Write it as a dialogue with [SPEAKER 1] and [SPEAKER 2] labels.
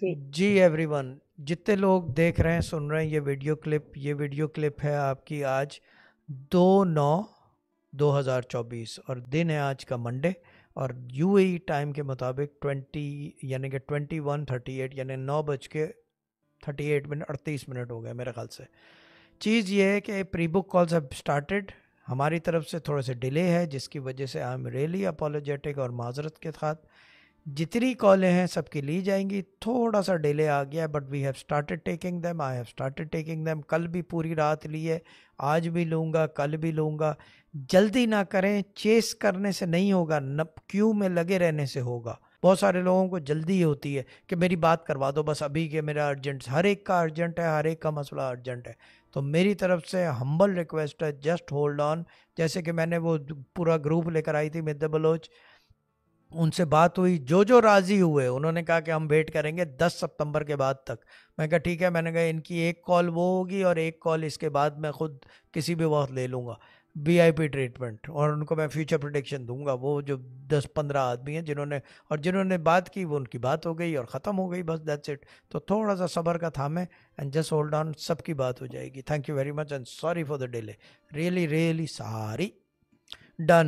[SPEAKER 1] जी जी everyone जितने लोग देख रहे हैं सुन रहे हैं ये वीडियो क्लिप ये वीडियो क्लिप है आपकी आज दो नौ दो हज़ार चौबीस और दिन है आज का मंडे और यू टाइम e के मुताबिक ट्वेंटी यानी कि ट्वेंटी वन थर्टी एट यानी नौ बज के थर्टी एट मिनट अड़तीस मिनट हो गए मेरे ख्याल से चीज़ ये है कि प्री बुक कॉल्स अब स्टार्टेड हमारी तरफ से थोड़े से डिले है जिसकी वजह से आई एम रियली अपोलोजेटिक और माजरत के साथ जितनी कॉलें हैं सबकी ली जाएंगी थोड़ा सा डिले आ गया but we have started taking them I have started taking them कल भी पूरी रात ली है आज भी लूँगा कल भी लूँगा जल्दी ना करें चेस करने से नहीं होगा न क्यू में लगे रहने से होगा बहुत सारे लोगों को जल्दी होती है कि मेरी बात करवा दो बस अभी के मेरा अर्जेंट हर एक का अर्जेंट है हर एक का मसला अर्जेंट है तो मेरी तरफ से हम्बल रिक्वेस्ट है जस्ट होल्ड ऑन जैसे कि मैंने वो पूरा ग्रुप लेकर आई थी मिद बलोच उनसे बात हुई जो जो राज़ी हुए उन्होंने कहा कि हम वेट करेंगे 10 सितंबर के बाद तक मैं कहा ठीक है मैंने कहा इनकी एक कॉल वो होगी और एक कॉल इसके बाद मैं ख़ुद किसी भी वक्त ले लूँगा वी ट्रीटमेंट और उनको मैं फ्यूचर प्रोडिक्शन दूंगा वो जो दस पंद्रह आदमी हैं जिन्होंने और जिन्होंने बात की वो उनकी बात हो गई और ख़त्म हो गई बस दैट्स इट तो थोड़ा सा सबर का थामे एंड जस्ट होल्ड ऑन सबकी बात हो जाएगी thank you very much and sorry for the delay really really सारी डन